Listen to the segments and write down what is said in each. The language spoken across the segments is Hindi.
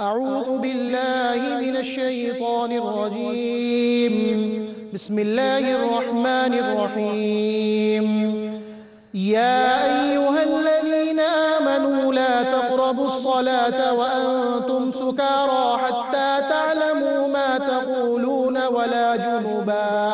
أعوذ بالله من الشيطان الرجيم بسم الله الرحمن الرحيم يا أيها الذين آمنوا لا تقربوا الصلاة وأنتم سكارى حتى تعلموا ما تقولون ولا جنبا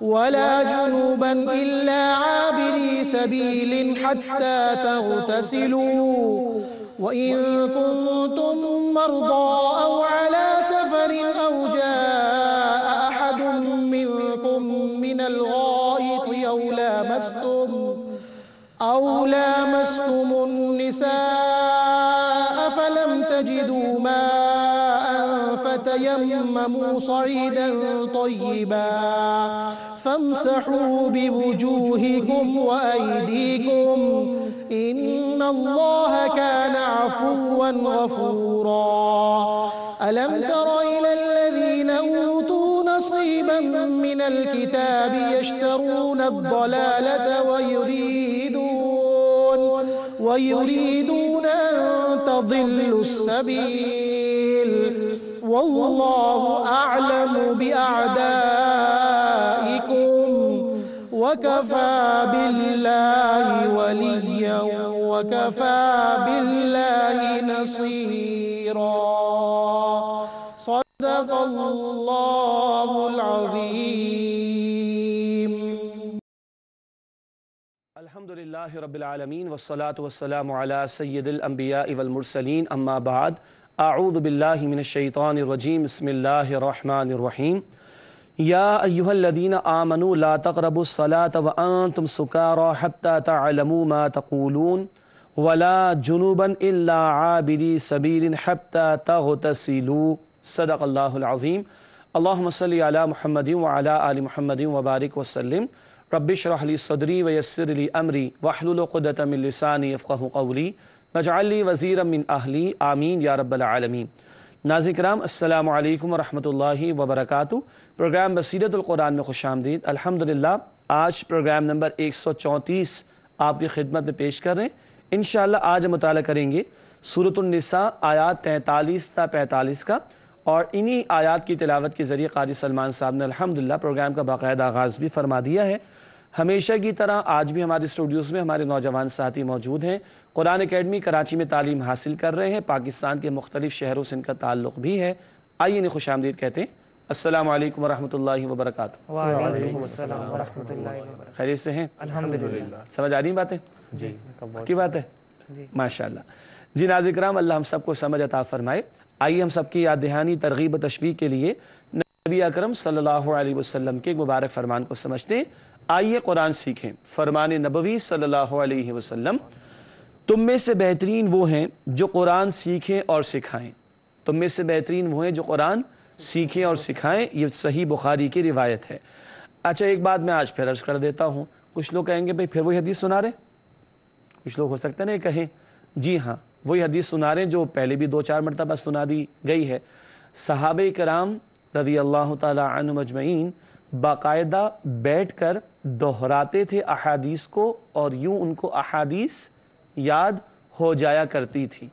ولا جنوبا إلا عابري سبيل حتى تغتسلوا وإن كنتم مرضى أو على سفر أو جاء أحد منكم من الغائط أو لامستم أو لامستم النساء فلم تجدوا ماء فتيمموا صعيدا طيبا فامسحوا بوجوهكم وأيديكم إن الله كان عفوا غفورا ألم تر إلى الذين أوتوا نصيبا من الكتاب يشترون الضلالة ويريدون ويريدون أن تضلوا السبيل والله أعلم بأعدائهم وكفى بالله وليا وكفى بالله نصيرا صدق الله العظيم الحمد لله رب العالمين والصلاة والسلام على سيد الأنبياء والمرسلين أما بعد أعوذ بالله من الشيطان الرجيم بسم الله الرحمن الرحيم यादीन आमनु ला तकरबसलात व तुम सुकारा हत्ता तलमू मा तकूलून वला जुनूबन इल्ला आबिरी सबीरिन हत्ता तगतसीलू सदक अल्लाज़ीम अल्लाम महमद आल महमद वबारक वसलम रबिशरहली सदरी वयसरली अमरी वहलुलक़दतमिलसानी फ़क़ कौली नजाली वज़ी मिन अहली आमीन या रब्बालमीन नाजिक्राम अल्लाम वरहमल वबरकू प्रोग्राम बसीरतुल्कुरान में खुश आमदीद अलहमदिल्ला आज प्रोग्राम नंबर एक सौ चौंतीस आपकी खिदमत में पेश कर रहे हैं इन आज हम मुताल करेंगे सूरतनिसा आयात तैंतालीस था पैंतालीस का और इन्हीं आयात की तिलावत के ज़रिए कारी सलमान साहब ने अलहमदिल्ला प्रोग्राम का बाकायदा आगाज़ भी फरमा दिया है हमेशा की तरह आज भी हमारे स्टूडियोज़ में हमारे नौजवान साथी मौजूद हैं कुरान अकेडमी कराची में तालीम हासिल कर रहे हैं पाकिस्तान के मुख्तलिफ़ शहरों से इनका ताल्लुक़ भी है आइए इन्हें खुश आमदीद कहते हैं अस्सलाम वालेकुम वरहमतुल्लाहि वबरकातुहू वालेकुम अस्सलाम वरहमतुल्लाहि वबरकातुहू खैरियत से हैं अल्हम्दुलिल्लाह समझ आ रही बातें जी की बात है माशाल्लाह जी नाजिक राम अल्लाह हम सबको समझ अता फरमाए आइए हम सबकी याद दहानी तरगीब तशवी के लिए नबी अकरम सल्लल्लाहु अलैहि वसल्लम के मुबारक फरमान को समझते आइए कुरान सीखें फरमान नबवी सल्लल्लाहु अलैहि वसल्लम तुम में से बेहतरीन वो हैं जो कुरान सीखें और सिखाएं तुम में से बेहतरीन वो हैं जो कुरान सीखें और सिखाएं ये सही बुखारी की रिवायत है अच्छा एक बात मैं आज फिर अर्ज कर देता हूँ कुछ लोग कहेंगे भाई फिर वही हदीस सुना रहे कुछ लोग हो सकते नहीं कहें जी हाँ वही हदीस सुना रहे जो पहले भी दो चार मरतबा सुना दी गई है साहब कराम रजी अल्लाह तजमैन बाकायदा बैठ कर दोहराते थे अहादीस को और यूं उनको अहादीस याद हो जाया करती थी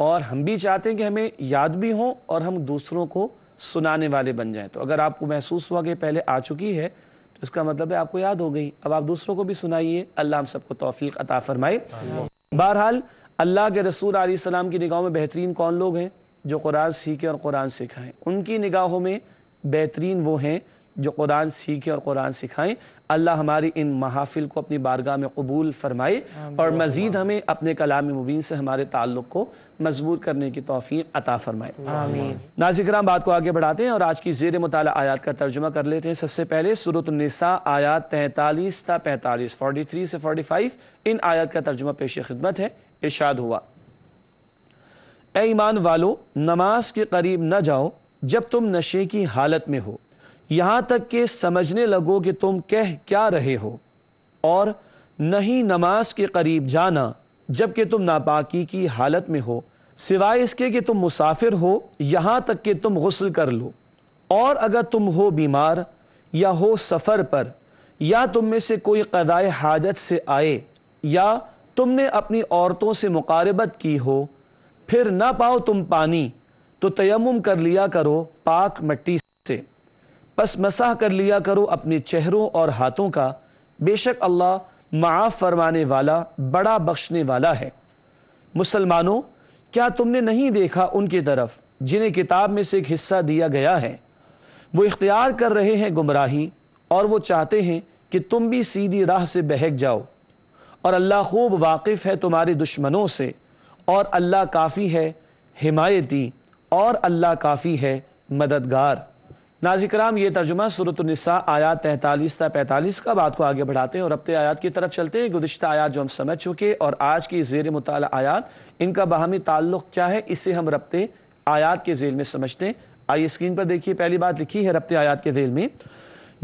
और हम भी चाहते हैं कि हमें याद भी हों और हम दूसरों को सुनाने वाले बन जाएं तो अगर आपको महसूस हुआ कि पहले आ चुकी है तो इसका मतलब है आपको याद हो गई अब आप दूसरों को भी सुनाइए अल्लाह हम सबको तोफ़ी अता फरमाए बहरहाल अल्लाह के रसूल आसमाम की निगाहों में बेहतरीन कौन लोग हैं जो कुरान सीखें और कुरान सिखाएं उनकी निगाहों में बेहतरीन वो हैं जो कुरान सीखें और कुरान सिखाएं अल्लाह हमारी इन महाफिल को अपनी बारगाह में कबूल फरमाए और मज़ीद हमें अपने कलाम मुबीन से हमारे ताल्लुक़ को मजबूत करने की तोफ़ी अता फ़रमाए नाजिक्राम बात को आगे बढ़ाते हैं और आज की जेर मताल आयात का तर्जुमा कर लेते हैं सबसे पहले सूरतनसा आयात तैतालीस था पैंतालीस फोर्टी थ्री से फोर्टी फाइव इन आयात का तर्जुमा पेश खिदमत है इर्शाद हुआ ए ईमान वालो नमाज के करीब न जाओ जब तुम नशे की हालत में हो यहाँ तक के समझने लगो कि तुम कह क्या रहे हो और नहीं नमाज के करीब जाना जबकि तुम नापाकी की हालत में हो सिवाय इसके कि तुम मुसाफिर हो यहां तक कि तुम गसल कर लो और अगर तुम हो बीमार या हो सफ़र पर या तुम में से कोई कदाए हाजत से आए या तुमने अपनी औरतों से मुकारबत की हो फिर ना पाओ तुम पानी तो तयम कर लिया करो पाक मट्टी से बस मसाह कर लिया करो अपने चेहरों और हाथों का बेशक अल्लाह माफ़ फरमाने वाला बड़ा बख्शने वाला है मुसलमानों क्या तुमने नहीं देखा उनकी तरफ जिन्हें किताब में से एक हिस्सा दिया गया है वो इख्तियार कर रहे हैं गुमराही और वो चाहते हैं कि तुम भी सीधी राह से बहक जाओ और अल्लाह खूब वाकिफ़ है तुम्हारे दुश्मनों से और अल्लाह काफ़ी है हिमायती और अल्लाह काफ़ी है मददगार नाजिक्राम ये तर्जुमा सूरतनसा आयात तैंतालीस से पैंतालीस का बात को आगे बढ़ाते हैं और अपने आयात की तरफ चलते हैं गुजशत आयात जो हम समझ चुके और आज की जेर मुताल आयात इनका बाहमी ताल्लुक क्या है इसे हम रबते आयात के जेल में समझते हैं आइए स्क्रीन पर देखिए पहली बात लिखी है रबते आयात के जेल में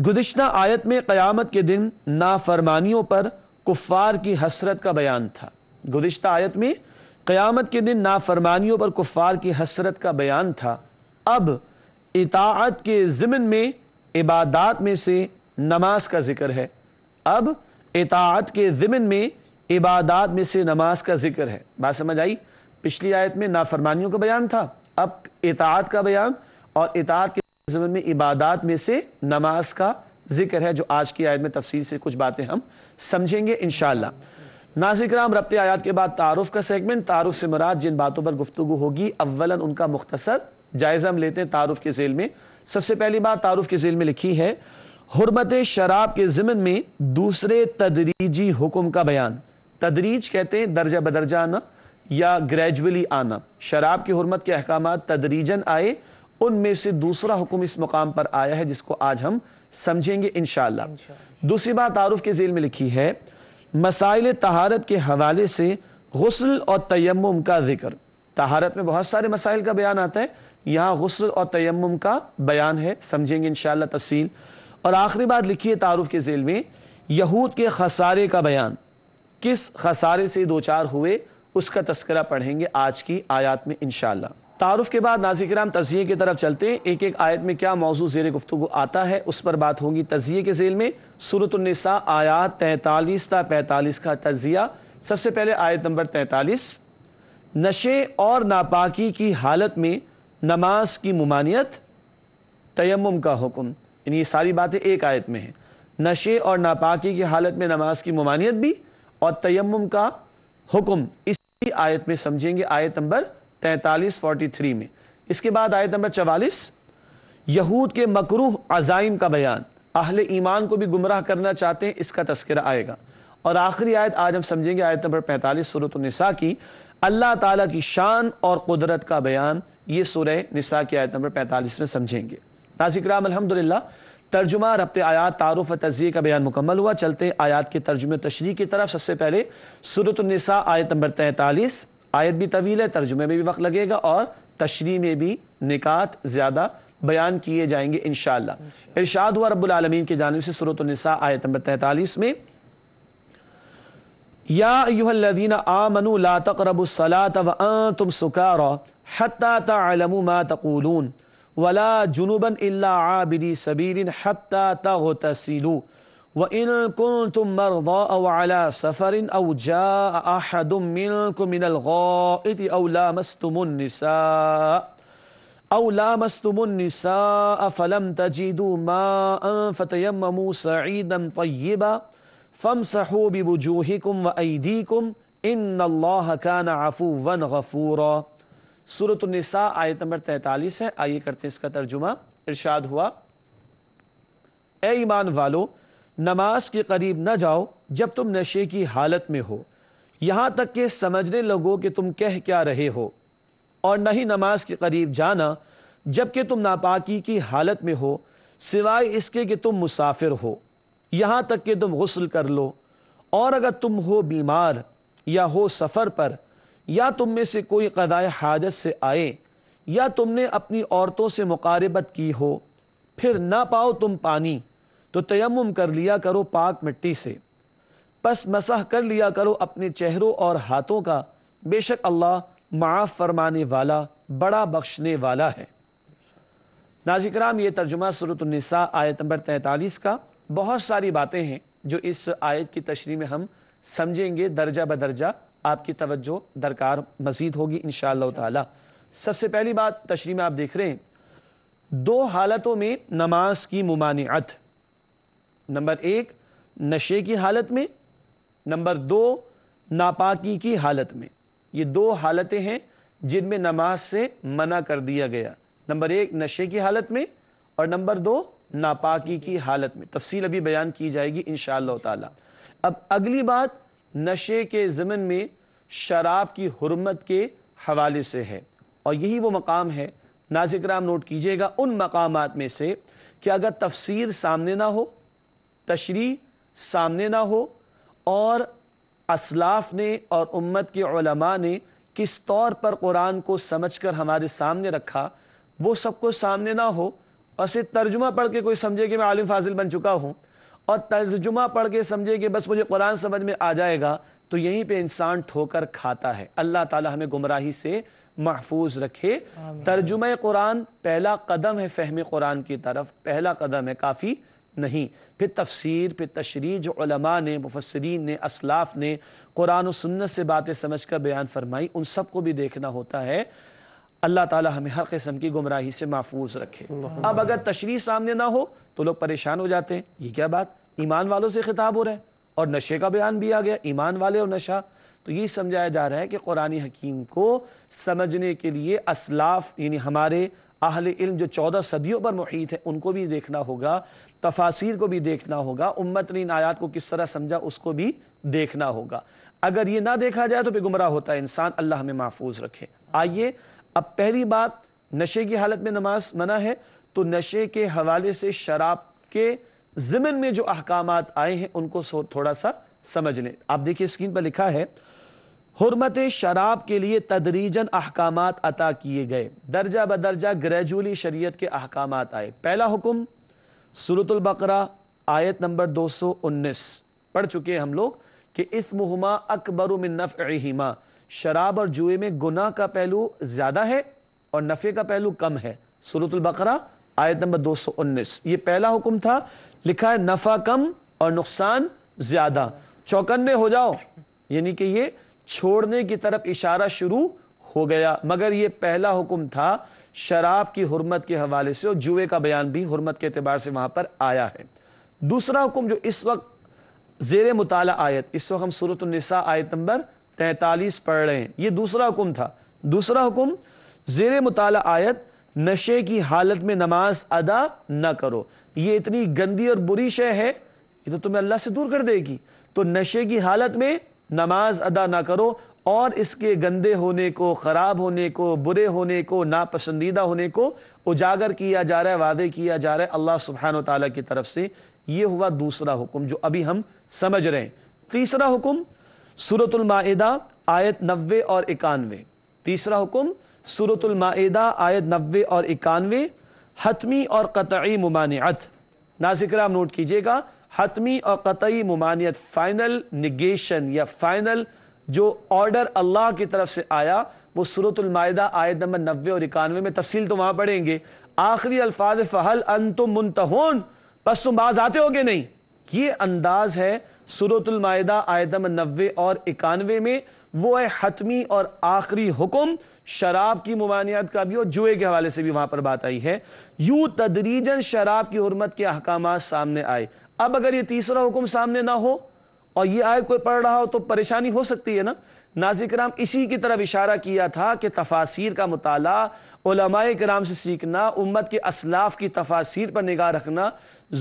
गुजशत आयत में क्यामत के दिन नाफरमानियों पर कुफ़ार की हसरत का बयान था गुजशत आयत में क्यामत के दिन नाफरमानियों पर कुफ़ार की हसरत का बयान था अब इताअत के ज़िमन में इबादात में से नमाज का ज़िक्र है अब इताअत के ज़िमन में इबादात में से नमाज का ज़िक्र है बात समझ आई पिछली आयत में नाफरमानियों का बयान था अब इताअत का बयान और इताअत के ज़िमन में इबादात में से नमाज का जिक्र है जो आज की आयत में तफसील से कुछ बातें हम समझेंगे इनशाला नाजिक नाजिक्राम रबते आयात के बाद तारुफ का सेगमेंट तारुफ से मराज जिन बातों पर गुफ्तु होगी अव्वलन उनका मुख्तसर जायज़ा हम लेते हैं तारुफ के जेल में सबसे पहली बात तारुफ के जेल में लिखी है हरमत शराब के ज़मन में दूसरे तदरीजी हुक्म का बयान तदरीज कहते हैं दर्जा बदर्जा आना या ग्रेजुअली आना शराब की हरमत के अहकाम तदरीजन आए उनमें से दूसरा हुक्म इस मुकाम पर आया है जिसको आज हम समझेंगे इन दूसरी बात आरुफ के जेल में लिखी है मसाइल तहारत के हवाले से गसल और तयम का जिक्र तहारत में बहुत सारे मसाइल का बयान आता है यहाँ गसल और तयम का बयान है समझेंगे इन तफसील और आखिरी बात है तारुफ के जेल में यहूद के खसारे का बयान किस खसारे से दो चार हुए उसका तस्करा पढ़ेंगे आज की आयात में इन तारुफ के बाद नाजिक राम तजिए की तरफ चलते हैं एक एक आयत में क्या मौजूद जेर गुफ्तु आता है उस पर बात होगी तजिए के जेल में सूरतनसा आयात तैतालीस था पैंतालीस का तजिया सबसे पहले आयत नंबर तैतालीस नशे और नापाकी की हालत में नमाज की ममानियत तयम का हुक्म यानी ये सारी बातें एक आयत में हैं नशे और नापाकी की हालत में नमाज की ममानियत भी और तयम का हुक्म इसी आयत में समझेंगे आयत नंबर तैंतालीस फोर्टी थ्री में इसके बाद आयत नंबर चवालीस यहूद के मकरूह अज़ाइम का बयान अहल ईमान को भी गुमराह करना चाहते हैं इसका तस्करा आएगा और आखिरी आयत आज हम समझेंगे आयत नंबर पैंतालीस सूरत निसा की अल्लाह ताला की शान और कुदरत का बयान ये सुरह निसा की आयत नंबर पैंतालीस में समझेंगे नाजिक्राम अलहमदिल्ला तर्जुमा रबत आयात तारफ़ तजी का बयान मुकम्मल हुआ चलते हैं आयात के तर्जुम तशरी की तरफ सबसे पहले सूरतनिसा आयत नंबर तैंतालीस आयत भी तवील है तर्जुमे में भी वक्त लगेगा और तशरी में भी निकात ज़्यादा बयान किए जाएंगे इन इरशाद हुआ रबालमीन की जानब से सूरतनिसा आयत नंबर तैंतालीस में या युहदीन आ मनु ला तक व तुम सुकार हत्ता तलम मा तकूलून वला जुनूबन आबिदी सबीरिन हत्ता तसिलू व इन कुन तुम मरला सफ़रिन अवजादमिनकुमिनगौति अवलामस्तुमनसा अवलामस्तुमनसा अफ़लम तजीदू मा फ़तयमू सईदम तय्यबा फ़म सहूबिबुजूहिकुम व ईदीकुम इन अल्लाह का नफ़ू वन गफ़ूरा सूरत निसा आयत नंबर तैतालीस है आइए करते हैं इसका तर्जुमा इरशाद हुआ ए ईमान वालो नमाज के करीब न जाओ जब तुम नशे की हालत में हो यहां तक के समझने लगो कि तुम कह क्या रहे हो और न ही नमाज के करीब जाना जबकि तुम नापाकी की हालत में हो सिवाय इसके कि तुम मुसाफिर हो यहां तक कि तुम गसल कर लो और अगर तुम हो बीमार या हो सफ़र पर या तुम में से कोई कदाए हाजत से आए या तुमने अपनी औरतों से मुकारबत की हो फिर ना पाओ तुम पानी तो तयम कर लिया करो पाक मिट्टी से पस मसह कर लिया करो अपने चेहरों और हाथों का बेशक अल्लाह माफ़ फरमाने वाला बड़ा बख्शने वाला है नाजिक राम ये तर्जुमा सूरतनिसा आयत नंबर तैंतालीस का बहुत सारी बातें हैं जो इस आयत की तशरी में हम समझेंगे दर्जा बदर्जा आपकी तवज्जो दरकार मजीद होगी इन ताला सबसे पहली बात तशरी में आप देख रहे हैं दो हालतों में नमाज की ममानियत नंबर एक नशे की हालत में नंबर दो नापाकी की हालत में ये दो हालतें हैं जिनमें नमाज से मना कर दिया गया नंबर एक नशे की हालत में और नंबर दो नापाकी की हालत में तफसील अभी बयान की जाएगी इन शाह अब अगली बात नशे के ज़मन में शराब की हरमत के हवाले से है और यही वो मकाम है नाजिक राम नोट कीजिएगा उन मकाम में से कि अगर तफसीर सामने ना हो तशरी सामने ना हो और असलाफ ने और उम्मत के उलमा ने किस तौर पर कुरान को समझ कर हमारे सामने रखा वो सबको सामने ना हो और सिर्फ तर्जुमा पढ़ के कोई समझे कि मैं आलिम फाजिल बन चुका हूँ और तर्जुमा पढ़ के समझे कि बस मुझे कुरान समझ में आ जाएगा तो यहीं पे इंसान ठोकर खाता है अल्लाह ताला हमें गुमराही से महफूज रखे तर्जुम कुरान पहला कदम है फहम कुरान की तरफ पहला कदम है काफ़ी नहीं फिर तफसीर फिर तशरी जो उलमा ने मुफसरीन ने असलाफ ने कुरान सन्नत से बातें समझ कर बयान फरमाई उन सबको भी देखना होता है अल्लाह ताला हमें हर किस्म की गुमराही से महफूज रखे अब अगर तशरी सामने ना हो तो लोग परेशान हो जाते हैं ये क्या बात ईमान वालों से खिताब हो रहा है और नशे का बयान भी आ गया ईमान वाले और नशा तो ये समझाया जा रहा है कि कुरान हकीम को समझने के लिए असलाफ यानी हमारे अहल इल्म जो चौदह सदियों पर मुहित है उनको भी देखना होगा तफासिर को भी देखना होगा उम्मत ने इन आयात को किस तरह समझा उसको भी देखना होगा अगर ये ना देखा जाए तो फिर गुमराह होता है इंसान अल्लाह हमें महफूज रखे आइए अब पहली बात नशे की हालत में नमाज मना है तो नशे के हवाले से शराब के जमिन में जो अहकाम आए हैं उनको थोड़ा सा समझ लें आप देखिए स्क्रीन पर लिखा है हरमत शराब के लिए तदरीजन अहकाम अता किए गए दर्जा बदर्जा ग्रेजुअली शरीय के अहकाम आए पहला हुक्म सूरतुल्बकरा आयत नंबर दो सौ उन्नीस पढ़ चुके हैं हम लोग कि इसमुहमा अकबर नफ़ीमा शराब और जुए में गुना का पहलू ज़्यादा है और नफ़े का पहलू कम है सूरतुल्बकरा आयत नंबर दो सौ उन्नीस ये पहला हुक्म था लिखा है नफा कम और नुकसान ज्यादा चौकन्ने हो जाओ यानी कि ये छोड़ने की तरफ इशारा शुरू हो गया मगर ये पहला हुक्म था शराब की हुरमत के हवाले से और जुए का बयान भी हुरमत के अतबार से वहां पर आया है दूसरा हुक्म जो इस वक्त जेर मुताल आयत इस वक्त हम सूरत निसा आयत नंबर तैतालीस पढ़ रहे हैं ये दूसरा हुक्म था दूसरा हुक्म जेर मुताल आयत नशे की हालत में नमाज अदा न करो ये इतनी गंदी और बुरी शय है ये तो तुम्हें अल्लाह से दूर कर देगी तो नशे की हालत में नमाज अदा ना करो और इसके गंदे होने को ख़राब होने को बुरे होने को नापसंदीदा होने को उजागर किया जा रहा है वादे किया जा रहा है अल्लाह सुबहान तला की तरफ से ये हुआ दूसरा हुक्म जो अभी हम समझ रहे हैं तीसरा हुक्म सूरतुलमादा आयत नब्बे और इक्यानवे तीसरा हुक्म सूरतुलमादा आयत नब्बे और इक्यानवे हतमी और कतई ममानियत नाजिक्र नोट कीजिएगा हतमी और कतई ममानियत फ़ाइनल निगेशन या फ़ाइनल जो ऑर्डर अल्लाह की तरफ से आया वो सूरतमायदा आय नंबर नबे और इक्यानवे में तफसील तो वहां पढ़ेंगे आखिरी अल्फाज फ़हल अन तुम मुंतहन बस तुम बाज आते हो गए नहीं ये अंदाज है सूरतमायदा आयत नंबर नबे और इक्यानवे में वो है हतमी और आखिरी हुक्म शराब की ममानियात का भी और जुए के हवाले से भी वहां पर बात आई है यू तदरीजन शराब की हरमत के अहकाम सामने आए अब अगर ये तीसरा हुक्म सामने ना हो और ये आय कोई पढ़ रहा हो तो परेशानी हो सकती है ना नाजिक राम इसी की तरफ इशारा किया था कि तफासिर का मतालामाय कराम से सीखना उम्मत के असलाफ की तफासिर पर निगाह रखना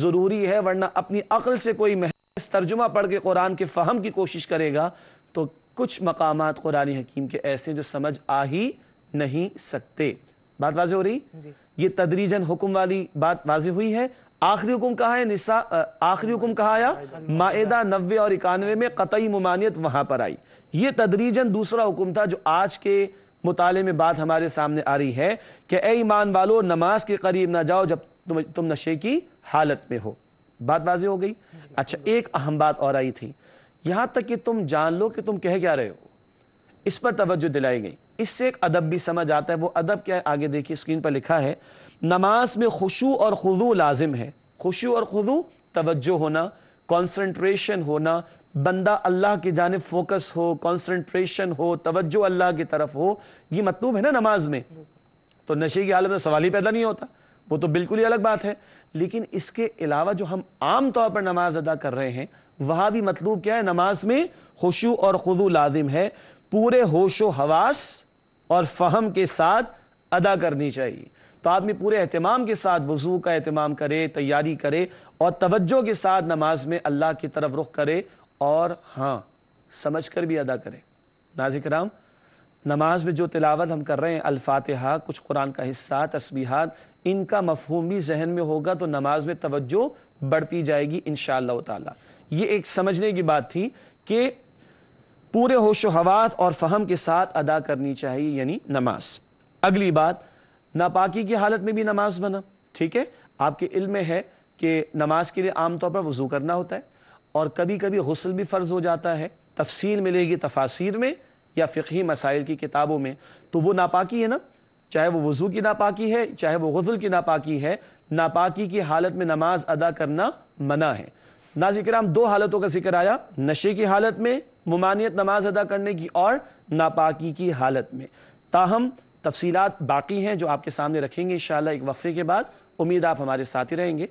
ज़रूरी है वरना अपनी अकल से कोई महज तर्जुमा पढ़ के कुरान के फ़हम की कोशिश करेगा तो कुछ मकाम कुरानी हकीम के ऐसे जो समझ आ ही नहीं सकते बात वाज हो रही ये तदरीजन हुक्म वाली बात वाजी हुई है आखिरी हुक्म कहा है निसा आखिरी हुक्म कहा आया माएदा नब्बे और इक्यानवे में कतई ममानियत वहां पर आई ये तदरीजन दूसरा हुक्म था जो आज के मुताले में बात हमारे सामने आ रही है कि ए ईमान वालो नमाज के करीब ना जाओ जब तुम तुम नशे की हालत में हो बात वाजी हो गई अच्छा एक अहम बात और आई थी यहां तक कि तुम जान लो कि तुम कह क्या रहे हो इस पर तवज्जो दिलाई गई इससे एक अदब भी समझ आता है वो अदब क्या आगे देखिए स्क्रीन पर लिखा है नमाज में खुशू और खुदू लाजिम है खुशू और खुदू तवज्जो होना कॉन्सेंट्रेशन होना बंदा अल्लाह की जानब फोकस हो कॉन्सेंट्रेशन हो तवज्जो अल्लाह की तरफ हो ये मतलूब है ना नमाज में तो नशे की हालत में सवाल ही पैदा नहीं होता वो तो बिल्कुल ही अलग बात है लेकिन इसके अलावा जो हम आम तौर पर नमाज अदा कर रहे हैं वहां भी मतलूब क्या है नमाज में खुशू और खुदू लाजिम है पूरे होशो हवास और फहम के साथ अदा करनी चाहिए तो आदमी पूरे अहतमाम के साथ वजू का अहतमाम करे तैयारी करे और तवज्जो के साथ नमाज में अल्लाह की तरफ रुख करे और हाँ समझ कर भी अदा करे नाजिक राम नमाज में जो तिलावत हम कर रहे हैं अल्फातहा कुछ कुरान का हिस्सा तस्बीहात इनका मफहूम भी जहन में होगा तो नमाज में तवज्जो बढ़ती जाएगी इन शाह ये एक समझने की बात थी कि पूरे होश हवास और फहम के साथ अदा करनी चाहिए यानी नमाज अगली बात नापाकी की हालत में भी नमाज बना ठीक है आपके इल्म में है कि नमाज के लिए आमतौर पर वजू करना होता है और कभी कभी गसल भी फ़र्ज़ हो जाता है तफसील मिलेगी तफासिर में या फ़िकी मसाइल की किताबों में तो वो नापाकी है ना चाहे वो वज़ू की नापाकी है चाहे वो गज़ल की नापाकी है नापाकी की हालत में नमाज अदा करना मना है ना जिक्राम दो हालतों का जिक्र आया नशे की हालत में ममानियत नमाज अदा करने की और नापाकी की हालत में ताहम तफसीत बाकी हैं जो आपके सामने रखेंगे इन एक वफ़े के बाद उम्मीद आप हमारे साथ ही रहेंगे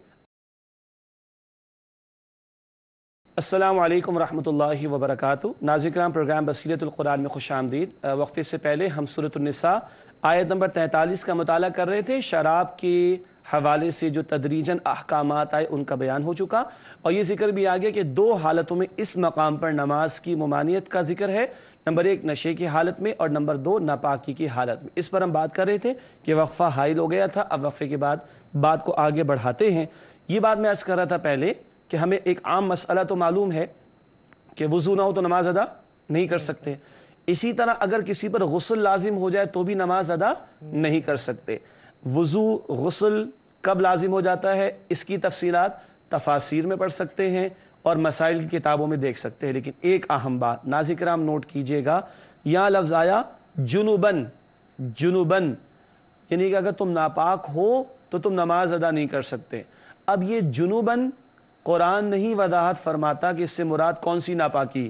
असलम वरहमल वबरक नाजिक्राम प्रोग्राम बसीरतुल्कुरान में खुश आमदीद वक्फे से पहले हम सूरतनसा आयत नंबर तैंतालीस का मताल कर रहे थे शराब की हवाले से जो तदरीजन अहकाम आए उनका बयान हो चुका और ये जिक्र भी आ गया कि दो हालतों में इस मकाम पर नमाज की ममानियत का जिक्र है नंबर एक नशे की हालत में और नंबर दो नापाकी की हालत में इस पर हम बात कर रहे थे कि वक्फ़ा हाइल हो गया था अब वक्फ़े के बाद बात को आगे बढ़ाते हैं ये बात मैं अर्ज़ कर रहा था पहले कि हमें एक आम मसला तो मालूम है कि वज़ू ना हो तो नमाज़ अदा नहीं कर सकते इसी तरह अगर किसी पर गसल लाजिम हो जाए तो भी नमाज अदा नहीं कर सकते वज़ू गसल कब लाजिम हो जाता है इसकी तफसीत तफासिर में पढ़ सकते हैं और मसाइल की किताबों में देख सकते हैं लेकिन एक अहम बात नाजिक राम नोट कीजिएगा यहाँ लफ्ज़ आया जुनूबन जुनूबन यानी कि अगर तुम नापाक हो तो तुम नमाज अदा नहीं कर सकते अब ये जुनूबन कुरान नहीं वजाहत फरमाता कि इससे मुराद कौन सी नापाकी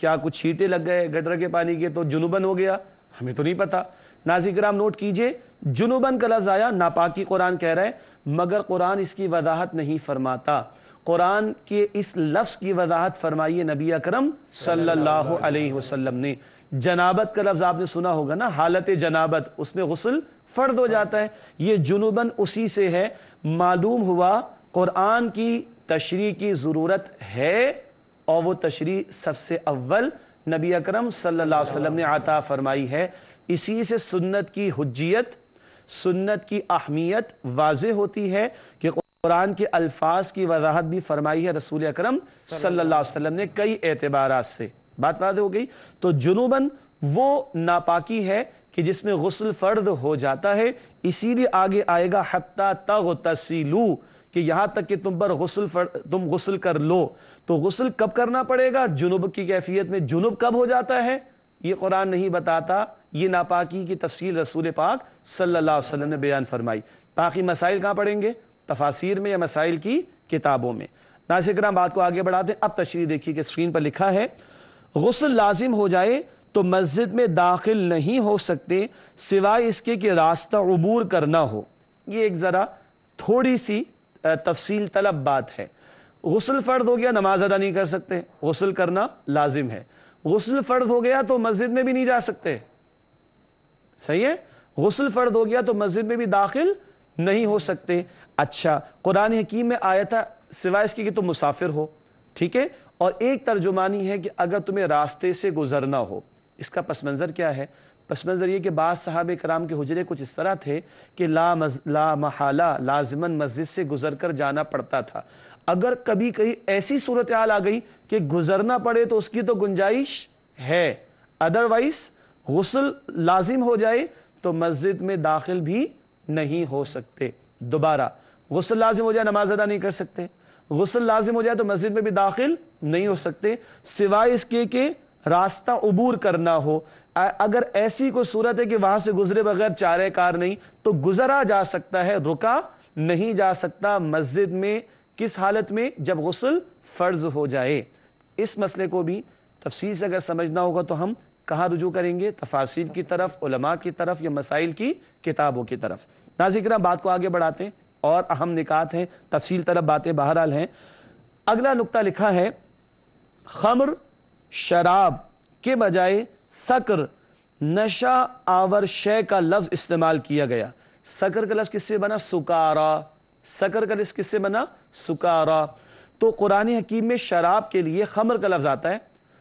क्या कुछ छीटे लग गए गटर के पानी के तो जुनूबन हो गया हमें तो नहीं पता नाजिक राम नोट कीजिए जुनूबन का लफ्ज़ आया नापाकी कुरान कह रहा है मगर कुरान इसकी वजाहत नहीं फरमाता कुरान के इस लफ्ज़ की वजाहत फरमाई नबी अकरम सल्लल्लाहु अलैहि वसल्लम ने जनाबत का लफ्ज़ आपने सुना होगा ना हालत जनाबत उसमें गसल फ़र्द हो जाता है ये जुनूबन उसी से है मालूम हुआ कुरान की तशरी की ज़रूरत है और वो तशरी सबसे अव्वल नबी अकरम सल्लल्लाहु अलैहि वसल्लम ने आता फरमाई है इसी से सुन्नत की हजियत सुन्नत की अहमियत वाज होती है कि कुरान के अल्फाज की वजाहत भी फरमाई है रसूल अक्रम सल्लाम ने कई एतबार से बात वाज हो गई तो जुनूबन वो नापाकी है कि जिसमें गसल फर्द हो जाता है इसीलिए आगे आएगा हत्ता तग तसीलू कि यहां तक कि तुम पर गसल तुम गसल कर लो तो गसल कब करना पड़ेगा जुनूब की कैफियत में जुनूब कब हो जाता है ये कुरान नहीं बताता ये नापाकी की तफसील रसूल पाक सल्ला वसम ने बयान फरमाई बाकी मसाइल कहाँ पढ़ेंगे तफासिर में या मसाइल की किताबों में नासिर कराम बात को आगे बढ़ाते हैं अब तशरी देखिए कि स्क्रीन पर लिखा है गसल लाजिम हो जाए तो मस्जिद में दाखिल नहीं हो सकते सिवाय इसके कि रास्ता अबूर करना हो ये एक ज़रा थोड़ी सी तफसील तलब बात है गसल फ़र्द हो गया नमाज अदा नहीं कर सकते गसल करना लाजिम है गसल फ़र्द हो गया तो मस्जिद में भी नहीं जा सकते सही है गसल फ़र्द हो गया तो मस्जिद में भी दाखिल नहीं हो सकते अच्छा कुरान हकीम में आया था सिवाय इसके कि तुम मुसाफिर हो ठीक है और एक तर्जुमानी है कि अगर तुम्हें रास्ते से गुजरना हो इसका पस मंज़र क्या है पस मंज़र ये कि बाद साहब कराम के हजरे कुछ इस तरह थे कि ला मज, ला महाला लाजमन मस्जिद से गुजर कर जाना पड़ता था अगर कभी कहीं ऐसी सूरत हाल आ गई कि गुजरना पड़े तो उसकी तो गुंजाइश है अदरवाइज गसल लाजिम हो जाए तो मस्जिद में दाखिल भी नहीं हो सकते दोबारा गसल लाजिम हो जाए नमाज अदा नहीं कर सकते गसल लाजिम हो जाए तो मस्जिद में भी दाखिल नहीं हो सकते सिवाय इसके कि रास्ता अबूर करना हो अगर ऐसी कोई सूरत है कि वहां से गुजरे बगैर चारे कार नहीं तो गुजरा जा सकता है रुका नहीं जा सकता मस्जिद में किस हालत में जब गसल फ़र्ज हो जाए इस मसले को भी तफसील से अगर समझना होगा तो हम कहाँ रुजू करेंगे तफासिल की तरफ उलमा की तरफ या मसाइल की किताबों की तरफ नाजिक्रा बात को आगे बढ़ाते हैं और अहम निकात हैं तफसील तरफ बातें बहरहाल हैं अगला नुकता लिखा है खमर शराब के बजाय सकर नशा आवर शय का लफ्ज़ इस्तेमाल किया गया सकर का लफ्ज़ किससे बना सुकारा सकर का रिस्क किससे बना सुकारा तो कुरान हकीम में शराब के लिए खमर का लफ्ज़ आता है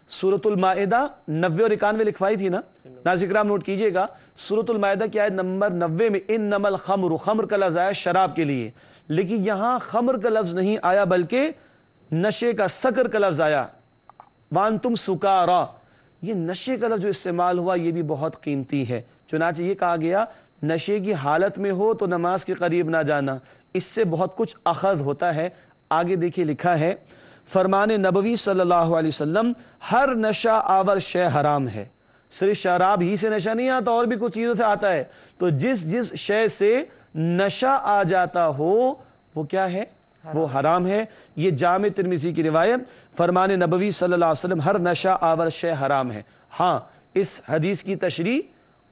सूरतुलमादा नब्बे और इक्यानवे लिखवाई थी ना नाजिक्राम नोट कीजिएगा सूरतुलमादा की आयत नंबर नब्बे में इन नमल खमर खमर का लफ्ज़ आया शराब के लिए लेकिन यहां खमर का लफ्ज़ नहीं आया बल्कि नशे का सकर का लफ्ज़ आया वान तुम सुकारा ये नशे का लफ्ज़ इस्तेमाल हुआ ये भी बहुत कीमती है चुनाच ये कहा गया नशे की हालत में हो तो नमाज के करीब ना जाना इससे बहुत कुछ अखद होता है आगे देखिए लिखा है फरमान नबवी सल्लल्लाहु अलैहि वसल्लम हर नशा आवर शह हराम है सिर्फ शराब ही से नशा नहीं आता और भी कुछ चीज़ों से आता है तो जिस जिस शय से नशा आ जाता हो वो क्या है हराम। वो हराम है ये जाम तिरमिजी की रिवायत फरमान नबवी सल्लल्लाहु अलैहि वसल्लम हर नशा आवर शह हराम है हाँ इस हदीस की तशरी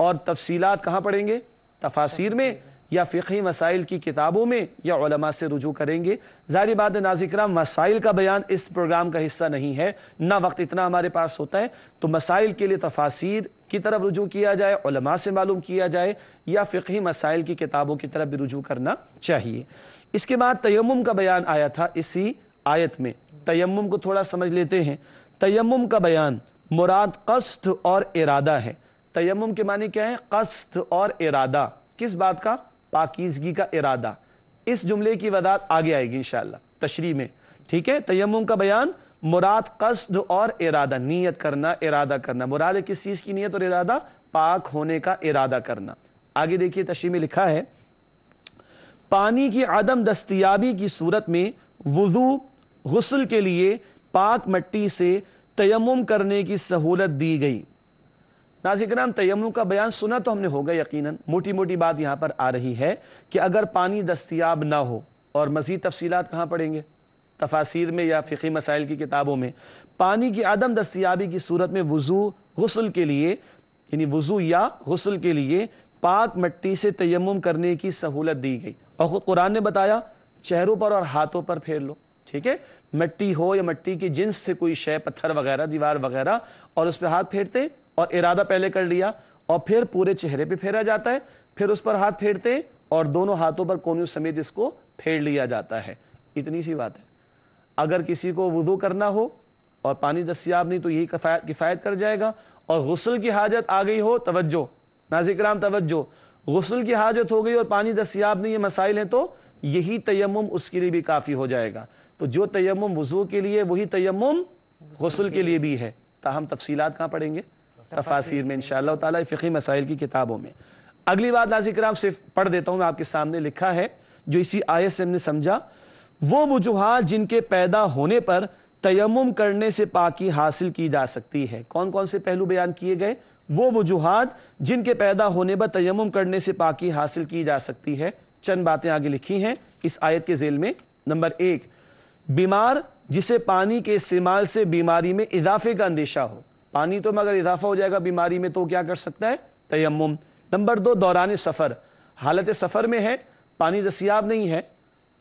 और तफसीलात कहाँ पढ़ेंगे तफासिर में या फ़िकी मसाइल की किताबों में या से रुजू करेंगे ज़ाहिर बात नाजिक्रा मसाइल का बयान इस प्रोग्राम का हिस्सा नहीं है ना वक्त इतना हमारे पास होता है तो मसाइल के लिए तफासिर की तरफ रुजू किया जाए से मालूम किया जाए या फ़िकी मसाइल की किताबों की तरफ भी रुजू करना चाहिए इसके बाद तयम का बयान आया था इसी आयत में तयम को थोड़ा समझ लेते हैं तयम का बयान मुराद कस्त और इरादा है तयम के मानी क्या है कस्त और इरादा किस बात का पाकिजगी का इरादा इस जुमले की वदात आगे आएगी इन तशरी में ठीक है तयम का बयान मुराद कस्द और इरादा नीयत करना इरादा करना मुराद किस चीज़ की नीयत और इरादा पाक होने का इरादा करना आगे देखिए तशरी में लिखा है पानी की आदम दस्तियाबी की सूरत में वजू गसल के लिए पाक मट्टी से तयम करने की सहूलत दी गई नाजिक्राम तयमू का बयान सुना तो हमने होगा यकीनन मोटी मोटी बात यहाँ पर आ रही है कि अगर पानी दस्तियाब ना हो और मज़ीद तफसी कहाँ पढ़ेंगे तफासिर में या फ़िकी मसाइल की किताबों में पानी की आदम दस्तियाबी की सूरत में वज़ू गसल के लिए यानी वज़ू या गसल के लिए पाक मट्टी से तयम करने की सहूलत दी गई और ख़ुद कुरान ने बताया चेहरों पर और हाथों पर फेर लो ठीक है मिट्टी हो या मट्टी की जिन्स से कोई शय पत्थर वगैरह दीवार वगैरह और उस पर हाथ फेरते और इरादा पहले कर लिया और फिर पूरे चेहरे पे फेरा जाता है फिर उस पर हाथ फेरते हैं और दोनों हाथों पर कोनियों समेत इसको फेर लिया जाता है इतनी सी बात है अगर किसी को वजू करना हो और पानी दस्याब नहीं तो यही किफ़ायत कर जाएगा और गसल की हाजत आ गई हो तवज्जो नाजिक राम तवज्जो गसल की हाजत हो गई और पानी दस्याब नहीं ये मसाइल हैं तो यही तयम उसके लिए भी काफ़ी हो जाएगा तो जो तयम वजू के लिए वही तयम गसल के लिए भी है ताहम तफसीलात कहाँ पढ़ेंगे तफासिर में इन ताला फ़िकी मसाइल की किताबों में अगली बात नाजिक कराम सिर्फ पढ़ देता हूँ मैं आपके सामने लिखा है जो इसी आयत से हमने समझा वो वजूहत जिनके पैदा होने पर तयम करने से पाकि हासिल की जा सकती है कौन कौन से पहलू बयान किए गए वो वजूहत जिनके पैदा होने पर तयम करने से पाकि हासिल की जा सकती है चंद बातें आगे लिखी हैं इस आयत के जेल में नंबर एक बीमार जिसे पानी के इस्तेमाल से बीमारी में इजाफे का अंदेशा हो पानी तो में अगर इजाफा हो जाएगा बीमारी में तो क्या कर सकता है तयम नंबर दो दौरान सफ़र हालत सफ़र में है पानी दस्याब नहीं है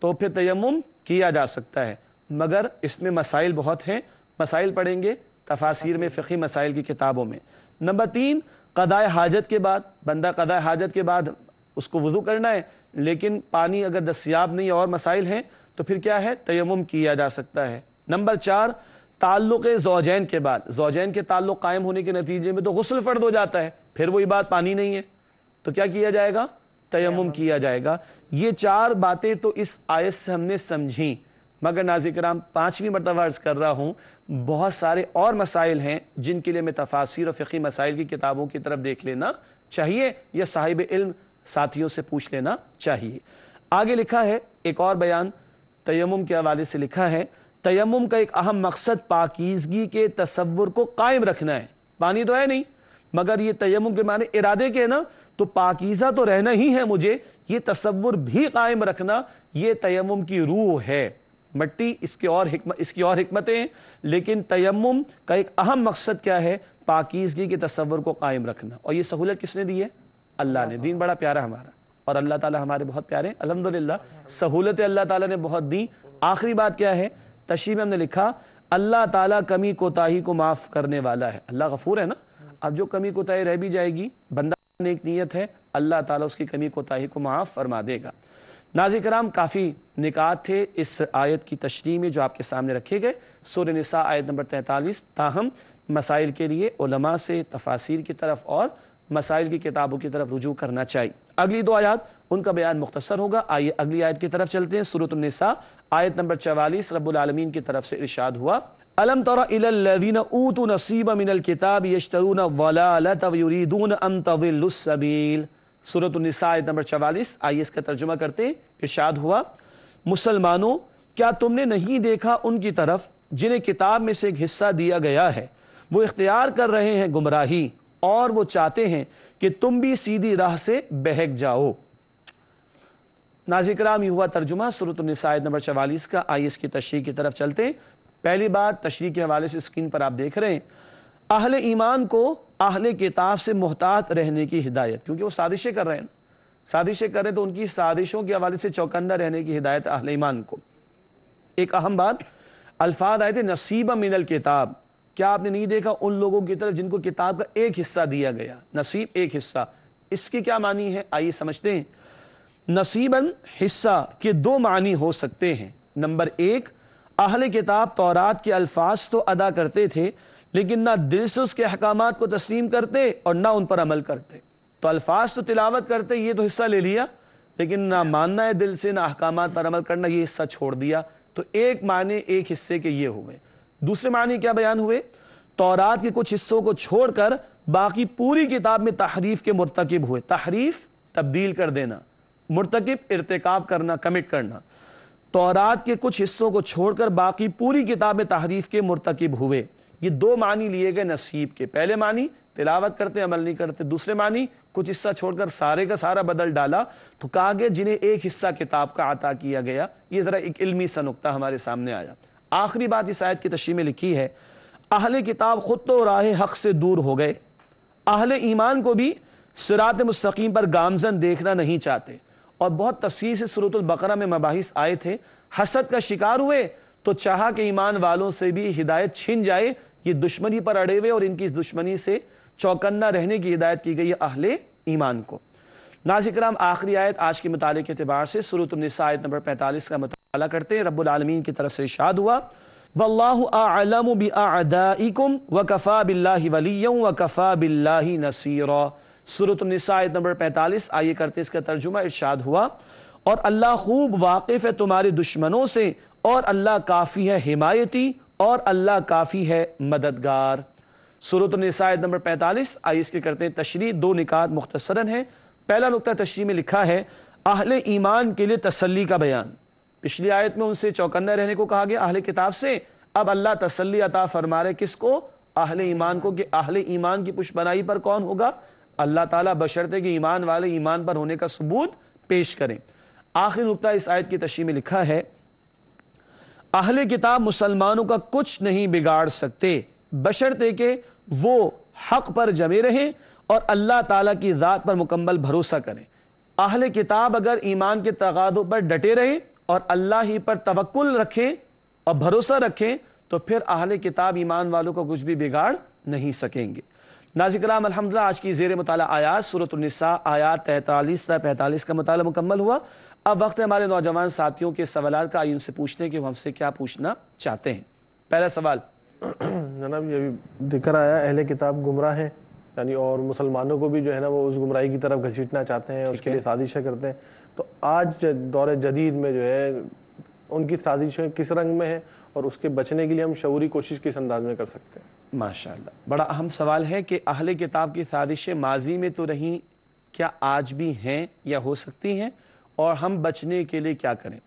तो फिर तयम किया जा सकता है मगर इसमें मसाइल बहुत हैं मसाइल पढ़ेंगे तफासिर में फ़ी मसाइल की किताबों में नंबर तीन कदाए हाजत के बाद बंदा कदाए हाजत के बाद उसको वज़ू करना है लेकिन पानी अगर दस्याब नहीं और मसाइल हैं तो फिर क्या है तयम किया जा सकता है नंबर चार ताल्लुक जोजैन के बाद जोजैन के ताल्लुक कायम होने के नतीजे में तो गसल फर्द हो जाता है फिर वही बात पानी नहीं है तो क्या किया जाएगा तयम किया जाएगा ये चार बातें तो इस आयत से हमने समझी मगर नाजिक राम पांचवी मरतबा अर्ज़ कर रहा हूं बहुत सारे और मसाइल हैं जिनके लिए मैं तफासिर और फ़ी मसाइल की किताबों की तरफ देख लेना चाहिए या साहिब इल्म साथियों से पूछ लेना चाहिए आगे लिखा है एक और बयान तयम के हवाले से लिखा है तयम का एक अहम मकसद पाकिजगी के तस्वुर को कायम रखना है पानी तो है नहीं मगर ये तयम के माने इरादे के ना तो पाकिज़ा तो रहना ही है मुझे ये तस्वुर भी कायम रखना ये तयम की रूह है मट्टी इसके और इसकी और हमतें लेकिन तयम का एक अहम मकसद क्या है पाकिजगी के तस्वुर को कायम रखना और ये सहूलत किसने दी है अल्लाह ने दीन बड़ा प्यारा हमारा और अल्लाह ताला हमारे बहुत प्यारे अलहमदिल्ला सहूलत अल्लाह ताला ने बहुत दी आखिरी बात क्या है तशी में हमने लिखा अल्लाह ताला कमी कोताही को माफ़ करने वाला है अल्लाह गफूर है ना अब जो कमी कोताही रह भी जाएगी बंदा नेक नीयत है अल्लाह ताला उसकी कमी कोताही को माफ़ फरमा देगा नाजिक कराम काफ़ी निकात थे इस आयत की तशरी में जो आपके सामने रखे गए सूर्य नसा आयत नंबर तैतालीस ताहम मसाइल के लिए उलमा से तफासिर की तरफ और मसाइल की किताबों की तरफ रुजू करना चाहिए अगली दो आयात उनका बयान मुख्तसर होगा आइए अगली आयत की तरफ चलते हैं सूरत आयत नंबर चवालीस रबालमीन की तरफ से इर्शाद हुआ يشترون الضلاله ويريدون ان تضل السبيل سوره النساء ایت نمبر 44 आयत اس کا आइए کرتے ہیں ارشاد ہوا مسلمانوں हुआ मुसलमानों क्या तुमने नहीं देखा उनकी तरफ जिन्हें किताब में से एक हिस्सा दिया गया है वो इख्तियार कर रहे हैं गुमराही और वो चाहते हैं कि तुम भी सीधी राह से बहक जाओ नाजिक्राम हुआ तर्जुमा सुरतनिसायत नंबर चवालीस का आई की तशरी की तरफ चलते हैं पहली बात तशरी के हवाले से स्क्रीन पर आप देख रहे हैं अहल ईमान को अहल किताब से मोहतात रहने की हिदायत क्योंकि वो साजिशें कर रहे हैं साजिशें हैं तो उनकी साजिशों के हवाले से चौकंदा रहने की हिदायत अहल ईमान को एक अहम बात अल्फाज आए थे नसीब मिनल किताब क्या आपने नहीं देखा उन लोगों की तरफ जिनको किताब का एक हिस्सा दिया गया नसीब एक हिस्सा इसकी क्या मानी है आइए समझते हैं नसीबन हिस्सा के दो मानी हो सकते हैं नंबर एक अहल किताब तौरात के अल्फाज तो अदा करते थे लेकिन ना दिल से उसके अहकाम को तस्लीम करते और ना उन पर अमल करते तो अल्फाज तो तिलावत करते ये तो हिस्सा ले लिया लेकिन ना मानना है दिल से ना अहकाम पर अमल करना ये हिस्सा छोड़ दिया तो एक माने एक हिस्से के ये हुए दूसरे माने क्या बयान हुए तौरात के कुछ हिस्सों को छोड़कर बाकी पूरी किताब में तहरीफ के मुरतकब हुए तहरीफ तब्दील कर देना मुरतकब इरतकब करना कमिट करना तोरात के कुछ हिस्सों को छोड़कर बाकी पूरी किताब तहरीफ के मुरतकब हुए ये दो मानी लिए गए नसीब के पहले मानी तिलावत करते अमल नहीं करते दूसरे मानी कुछ हिस्सा छोड़कर सारे का सारा बदल डाला तो कहा गया जिन्हें एक हिस्सा किताब का अता किया गया ये ज़रा एक इलमी सा नुकता हमारे सामने आया आखिरी बात इस आयत की तशी में लिखी है अहल किताब खुद तो राह हक से दूर हो गए अहल ईमान को भी सिरात मुस्तकीम पर गामजन देखना नहीं चाहते और बहुत तफसील से सूरतुल्बकरा में मबाहिस आए थे हसद का शिकार हुए तो चाह के ईमान वालों से भी हिदायत छिन जाए ये दुश्मनी पर अड़े हुए और इनकी इस दुश्मनी से चौकन्ना रहने की हिदायत की गई अहले ईमान को नाजिक्राम आखिरी आयत आज के मुताल के अतबार से सूरतनसा आयत नंबर पैंतालीस का मताल करते हैं रबालमीन की तरफ से इशाद हुआ वल्लाम बिल्ला वली व बिल्ला नसीरा सूरत निसायत नंबर 45 आइए करते इसका तर्जुमा इर्शाद हुआ और अल्लाह खूब वाकिफ़ है तुम्हारे दुश्मनों से और अल्लाह काफ़ी है हिमायती और अल्लाह काफ़ी है मददगार सूरत निसायत नंबर 45 आइए इसके करते हैं तशरी दो निकात मुख्तसरन है पहला नुकता तशरी में लिखा है अहल ईमान के लिए तसली का बयान पिछली आयत में उनसे चौकन्ना रहने को कहा गया अहल किताब से अब अल्लाह तसली अता फरमा रहे किसको अहल ईमान को कि अहल ईमान की पुष्पनाई पर कौन होगा अल्लाह ताला बशर्ते कि ईमान वाले ईमान पर होने का सबूत पेश करें आखिर नुकता इस आयत की तशी में लिखा है अहले किताब मुसलमानों का कुछ नहीं बिगाड़ सकते बशर्ते के वो हक पर जमे रहें और अल्लाह ताला की ज़ात पर मुकम्मल भरोसा करें अहले किताब अगर ईमान के तगादों पर डटे रहें और अल्लाह ही पर तवक्ल रखें और भरोसा रखें तो फिर अहले किताब ईमान वालों को कुछ भी बिगाड़ नहीं सकेंगे राम अलहमदिल्ला आज की जेर मताल आयात सूरतनिसा आयात तैतालीस से पैंतालीस का मताल मुकम्मल हुआ अब वक्त है हमारे नौजवान साथियों के सवाल का आई उनसे पूछने कि वो हमसे क्या पूछना चाहते हैं पहला सवाल जनाब ये भी जिक्र आया अहले किताब गुमराह है यानी और मुसलमानों को भी जो है ना वो उस गुमराही की तरफ घसीटना चाहते हैं उसके है। लिए साजिशें करते हैं तो आज दौरे जदीद में जो है उनकी साजिशें किस रंग में है और उसके बचने के लिए हम शौरी कोशिश किस अंदाज में कर सकते हैं माशाल्लाह बड़ा अहम सवाल है कि अहले किताब की साजिशें माजी में तो रहीं क्या आज भी हैं या हो सकती हैं और हम बचने के लिए क्या करें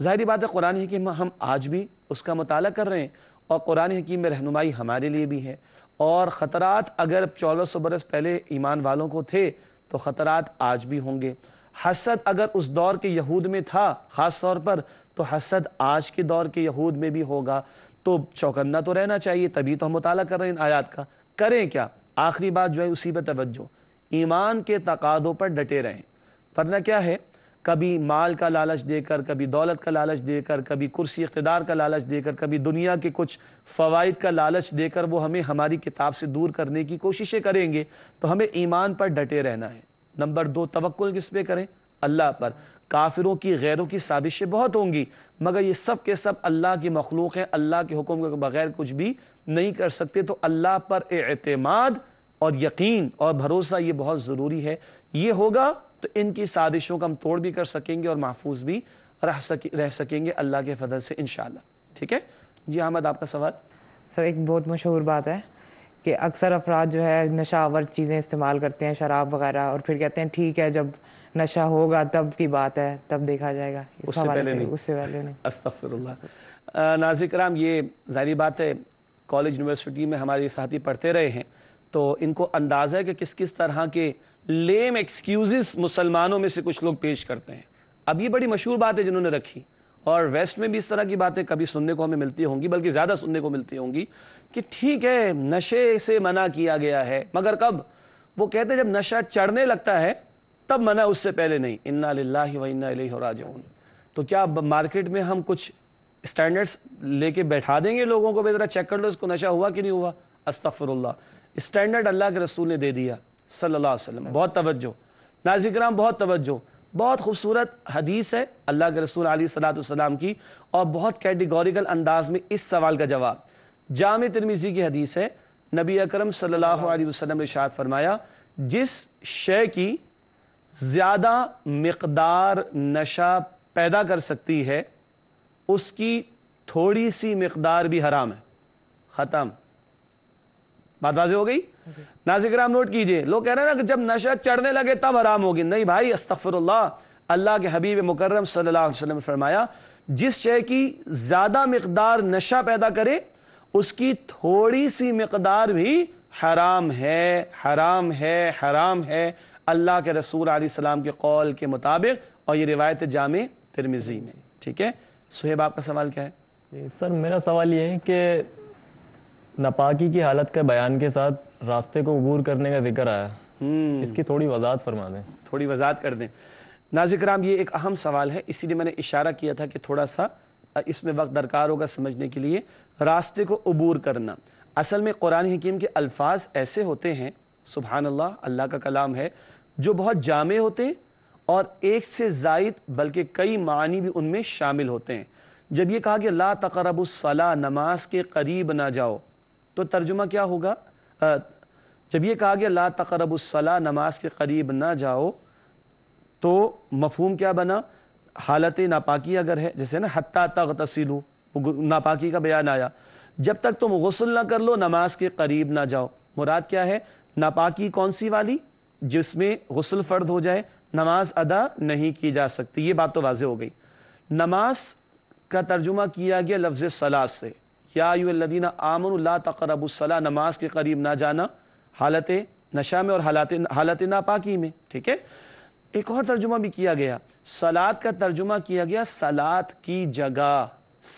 ज़ाहिर बात है कुरान हकीम हम आज भी उसका मताल कर रहे हैं और कुरान हकीम में रहनुमाई हमारे लिए भी है और ख़तरात अगर चौदह सौ बरस पहले ईमान वालों को थे तो ख़तरात आज भी होंगे हसद अगर उस दौर के यहूद में था ख़ास तौर पर तो हसद आज के दौर के यहूद में भी होगा तो चौकन्ना तो रहना चाहिए तभी तो हम मुताला कर रहे हैं इन आयात का करें क्या आखिरी बात जो है उसी पर तवज्जो ईमान के तकादों पर डटे रहें वरना क्या है कभी माल का लालच देकर कभी दौलत का लालच देकर कभी कुर्सी इकतदार का लालच देकर कभी दुनिया के कुछ फ़वाद का लालच देकर वो हमें हमारी किताब से दूर करने की कोशिशें करेंगे तो हमें ईमान पर डटे रहना है नंबर दो तवक्ल किस पे करें अल्लाह पर काफिरों की गैरों की साजिशें बहुत होंगी मगर ये सब के सब अल्लाह की मखलूक हैं अल्लाह के हुक्म के बगैर कुछ भी नहीं कर सकते तो अल्लाह पर एतमाद और यकीन और भरोसा ये बहुत ज़रूरी है ये होगा तो इनकी साजिशों को हम तोड़ भी कर सकेंगे और महफूज भी रह सके रह सकेंगे अल्लाह के फजल से इन ठीक है जी अहमद आपका सवाल सर एक बहुत मशहूर बात है कि अक्सर अफराद जो है नशावर चीज़ें इस्तेमाल करते हैं शराब वगैरह और फिर कहते हैं ठीक है जब नशा होगा तब की बात है तब देखा जाएगा उससे पहले नहीं उससे पहले नहीं नाजिक राम ये जाहिर बात है कॉलेज यूनिवर्सिटी में हमारे साथी पढ़ते रहे हैं तो इनको अंदाज़ा है कि किस किस तरह के लेम एक्सक्यूज़ मुसलमानों में से कुछ लोग पेश करते हैं अब ये बड़ी मशहूर बात है जिन्होंने रखी और वेस्ट में भी इस तरह की बातें कभी सुनने को हमें मिलती होंगी बल्कि ज़्यादा सुनने को मिलती होंगी कि ठीक है नशे से मना किया गया है मगर कब वो कहते हैं जब नशा चढ़ने लगता है तब मना उससे पहले नहीं इन्ना लाही व इन्ना राज तो क्या मार्केट में हम कुछ स्टैंडर्ड्स लेके बैठा देंगे लोगों को भाई ज़रा चेक कर लो इसको नशा हुआ कि नहीं हुआ अस्तफ़रल्ला स्टैंडर्ड अल्लाह के रसूल ने दे दिया सल्लल्लाहो अलैहि वसल्लम बहुत तवज्जो नाजिक्राम बहुत तवज्जो बहुत खूबसूरत हदीस है अल्लाह के रसूल आल सलाम की और बहुत कैटेगोरिकल अंदाज में इस सवाल का जवाब जाम तिरमिज़ी की हदीस है नबी अक्रम सल्ला वसलम ने शायद फरमाया जिस शय की ज़्यादा मकदार नशा पैदा कर सकती है उसकी थोड़ी सी मकदार भी हराम है ख़त्म बात वाजी हो गई नाजिक राम नोट कीजिए लोग कह रहे हैं ना कि जब नशा चढ़ने लगे तब हराम होगी नहीं भाई अस्तफर अल्लाह के हबीब मुकर्रम सल्लल्लाहु अलैहि वसल्लम फरमाया जिस शय की ज़्यादा मकदार नशा पैदा करे उसकी थोड़ी सी मकदार भी हराम है हराम है हराम है अल्लाह के रसूल आसमाम के कौल के मुताबिक और ये रिवायत जाम तिरमिजी में ठीक है सुहेब आपका सवाल क्या है सर मेरा सवाल ये है कि नपाकी की हालत के बयान के साथ रास्ते को अबूर करने का जिक्र आया हम्म। इसकी थोड़ी वजात फरमा दें थोड़ी वजात कर दें नाजिक राम ये एक अहम सवाल है इसीलिए मैंने इशारा किया था कि थोड़ा सा इसमें वक्त दरकार होगा समझने के लिए रास्ते को अबूर करना असल में कुरान हकीम के अल्फाज ऐसे होते हैं सुबहानल्ला अल्लाह का कलाम है जो बहुत जामे होते हैं और एक से जायद बल्कि कई मानी भी उनमें शामिल होते हैं जब ये कहा कि ला तकरबुसला नमाज के करीब ना जाओ तो तर्जुमा क्या होगा जब ये कहा गया ला तकरबुसला नमाज के करीब ना जाओ तो मफहम क्या बना हालत नापाकी अगर है जैसे ना हती तक तसीलू नापाकी का बयान आया जब तक तुम गसल ना कर लो नमाज के करीब ना जाओ मुराद क्या है नापाकी कौन सी वाली जिसमें गसल फ़र्द हो जाए नमाज अदा नहीं की जा सकती ये बात तो वाज हो गई नमाज का तर्जुमा किया गया लफ्ज़ सलाह से यादीना आमन तकरब तकरबला नमाज के करीब ना जाना हालत नशा में और हालत हालत नापाकी में ठीक है एक और तर्जुमा भी किया गया सलाद का तर्जुमा किया गया सलाद की जगह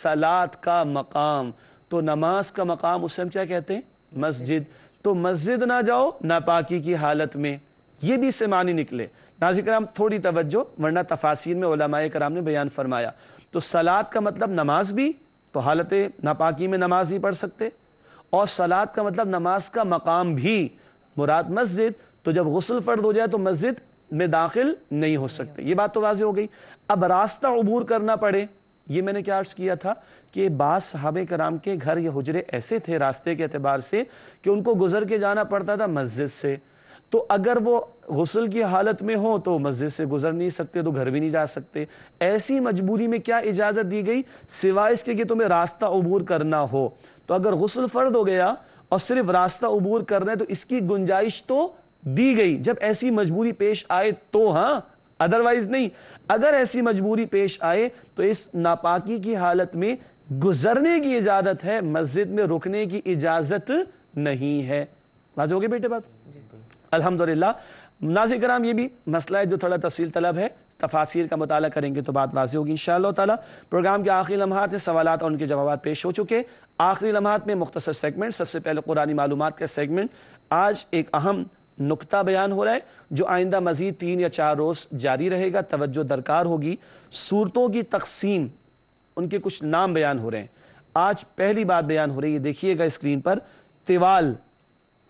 सलाद का मकाम तो नमाज का मकाम उसे हम क्या कहते हैं मस्जिद तो मस्जिद ना जाओ नापाकी की हालत में ये भी से मानी निकले नाजिक राम थोड़ी तवज्जो वरना तफासिर में ओलमाए कराम ने बयान फरमाया तो सलाद का मतलब नमाज भी तो हालत नापाकी में नमाज नहीं पढ़ सकते और सलाद का मतलब नमाज का मकाम भी मुराद मस्जिद तो जब गसल फर्द हो जाए तो मस्जिद में दाखिल नहीं हो सकते ये बात तो वाज हो गई अब रास्ता अबूर करना पड़े ये मैंने क्या अर्ज किया था कि बास साहब कराम के घर ये हजरे ऐसे थे रास्ते के अतबार से कि उनको गुजर के जाना पड़ता था मस्जिद से तो अगर वो गसल की हालत में हो तो मस्जिद से गुजर नहीं सकते तो घर भी नहीं जा सकते ऐसी मजबूरी में क्या इजाज़त दी गई सिवाय इसके कि तुम्हें रास्ता अबूर करना हो तो अगर गसल फ़र्द हो गया और सिर्फ रास्ता अबूर करना है तो इसकी गुंजाइश तो दी गई जब ऐसी मजबूरी पेश आए तो हाँ अदरवाइज नहीं अगर ऐसी मजबूरी पेश आए तो इस नापाकी की हालत में गुजरने की इजाज़त है मस्जिद में रुकने की इजाज़त नहीं है बाज हो गई बेटे बात अलहमदिल्ला नाजिक कराम ये भी मसला है जो थोड़ा तफसील तलब है तफासिर का मताल करेंगे तो बात वाजी होगी इन ताला प्रोग्राम के आखिरी लम्हात में सवाल और उनके जवाब पेश हो चुके आखिरी लम्हात में मुख्तर सेगमेंट सबसे पहले कुरानी मालूम का सेगमेंट आज एक अहम नुकता बयान हो रहा है जो आइंदा मज़ीद तीन या चार रोज़ जारी रहेगा तवज्जो दरकार होगी सूरतों की तकसीम उनके कुछ नाम बयान हो रहे हैं आज पहली बात बयान हो रही है देखिएगा स्क्रीन पर तिवाल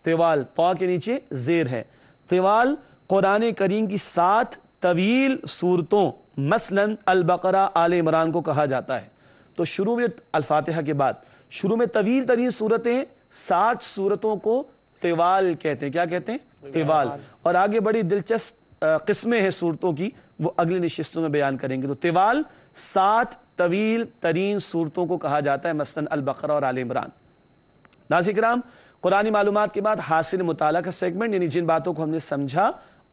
तिवाल तो के नीचे जेर है तिवाल कुरान करीम की सात तवील सूरतों मसलन अलबकरा आल इमरान को कहा जाता है तो शुरू में अल्फातहा के बाद शुरू में तवील तरीन सूरतें सात सूरतों को तिवाल कहते हैं क्या कहते हैं तिवाल और आगे बड़ी दिलचस्प किस्में हैं सूरतों की वो अगली नशस्तों में बयान करेंगे तो तिवाल सात तवील तरीन सूरतों को कहा जाता है मसलन अलबकरा और आल इमरान नाजिक राम कुरानी मालूम के बाद हासिल मुताल का सेगमेंट यानी जिन बातों को हमने समझा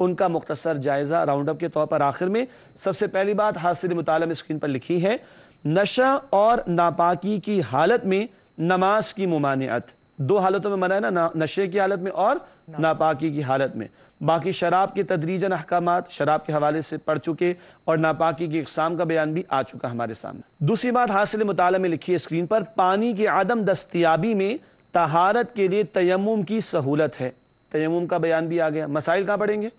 उनका मुख्तसर जायज़ा राउंड अप के तौर पर आखिर में सबसे पहली बात हासिल मुताल में स्क्रीन पर लिखी है नशा और नापाकी की हालत में नमाज की ममानियत दो हालतों में मना है ना नशे की हालत में और ना। नापाकी की हालत में बाकी शराब के तदरीजन अहकाम शराब के हवाले से पढ़ चुके और नापाकी की इकसाम का बयान भी आ चुका हमारे सामने दूसरी बात हासिल मुताल में लिखी है स्क्रीन पर पानी की आदम दस्तियाबी में तहारत के लिए तयम की सहूलत है तयम का बयान भी आ गया मसाइल कहाँ पढ़ेंगे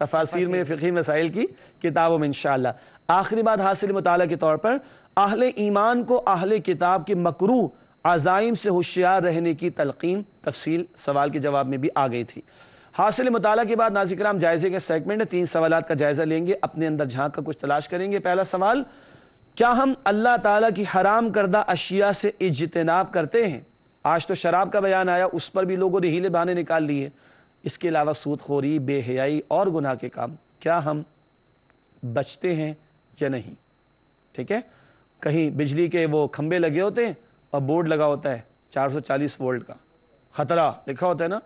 तफासिर में फ़िकी मसाइल की किताबों में इनशाला आखिरी बात हासिल मताल के तौर पर आहले ईमान को आहले किताब के मकरू आज़ाइम से होशियार रहने की तलकीन तफसील सवाल के जवाब में भी आ गई थी हासिल मताल के बाद नाजिक राम जायजे के सेगमेंट में तीन सवाल का जायज़ा लेंगे अपने अंदर झांक कर कुछ तलाश करेंगे पहला सवाल क्या हम अल्लाह ताला की हराम करदा अशिया से इजतनाब करते हैं आज तो शराब का बयान आया उस पर भी लोगों ने हीले बहाने निकाल लिए इसके अलावा सूदखोरी बेहयाई और गुनाह के काम क्या हम बचते हैं या नहीं ठीक है कहीं बिजली के वो खंबे लगे होते हैं और बोर्ड लगा होता है 440 वोल्ट का ख़तरा लिखा होता है ना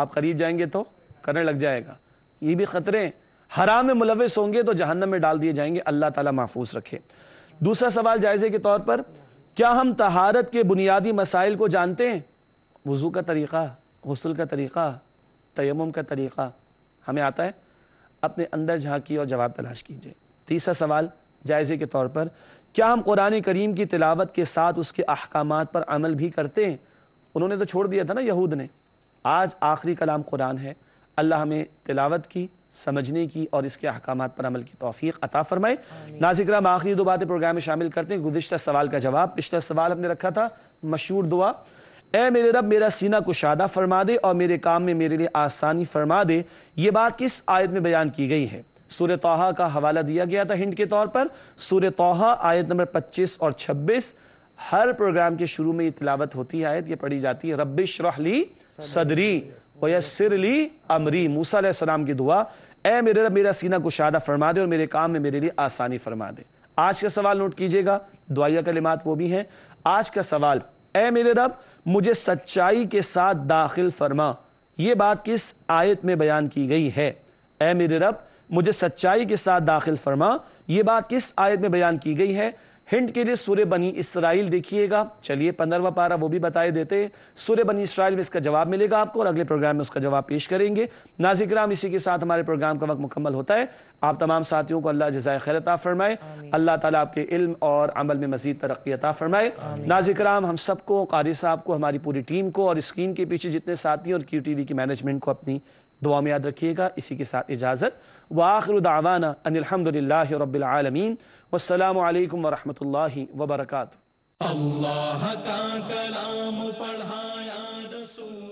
आप करीब जाएंगे तो करने लग जाएगा ये भी ख़तरे हराम में मुलवस होंगे तो जहन्नम में डाल दिए जाएंगे अल्लाह ताला महफूज रखे दूसरा सवाल जायज़े के तौर पर क्या हम तहारत के बुनियादी मसाइल को जानते हैं वज़ू का तरीक़ा गसल का तरीक़ा तयम का तरीक़ा हमें आता है अपने अंदर झांकी और जवाब तलाश कीजिए तीसरा सवाल जायज़े के तौर पर क्या हम कुरान करीम की तिलावत के साथ उसके अहकाम पर अमल भी करते हैं उन्होंने तो छोड़ दिया था ना यहूद ने आज आखिरी कलाम कुरान है अल्लाह हमें तिलावत की समझने की और इसके अहकाम पर अमल की तोफ़ी अता फरमाए नाजिक्रा में आखिरी दो बातें प्रोग्राम में शामिल करते हैं गुजशत सवाल का जवाब पिछला सवाल हमने रखा था मशहूर दुआ ए मेरे रब मेरा सीना कुशादा फरमा दे और मेरे काम में मेरे लिए आसानी फरमा दे ये बात किस आयत में बयान की गई है सूर तोहा का हवाला दिया गया था हिंड के तौर पर सूर तोहा आयत नंबर पच्चीस और छब्बीस हर प्रोग्राम के शुरू में ये तिलावत होती है आयत ये पढ़ी जाती है रबिश रहली सदरी वयसरली अमरी मूसा सलाम की दुआ ए मेरे मेरा सीना कुशादा फरमा दे और मेरे काम में मेरे लिए आसानी फरमा दे आज का सवाल नोट कीजिएगा दुआया कलिमात वो भी हैं आज का सवाल ए मेरे रब मुझे सच्चाई के साथ दाखिल फरमा ये बात किस आयत में बयान की गई है ए मेरे रब मुझे सच्चाई के साथ दाखिल फरमा ये बात किस आयत में बयान की गई है हिंट के लिए सूर्य बनी इसराइल देखिएगा चलिए पंद्रहवा पारा वो भी बताए देते हैं सूर्य बनी इसराइल में इसका जवाब मिलेगा आपको और अगले प्रोग्राम में उसका जवाब पेश करेंगे नाजिक्राम इसी के साथ हमारे प्रोग्राम का वक्त मुकम्मल होता है आप तमाम साथियों को अल्लाह जजाय खैरता फरमाए अल्लाह ताला आपके इल्म और अमल में मजीद तरक्की अता फरमाए नाजिक्राम हम सबको कारी साहब को हमारी पूरी टीम को और स्क्रीन के पीछे जितने साथी और क्यू टी वी की मैनेजमेंट को अपनी दुआ में याद रखिएगा इसी के साथ इजाज़त वाखरुदावाना अनिलहमदिल्ला रबालमीन वालकम वरहमल वबरक अल्लाह पढ़ाया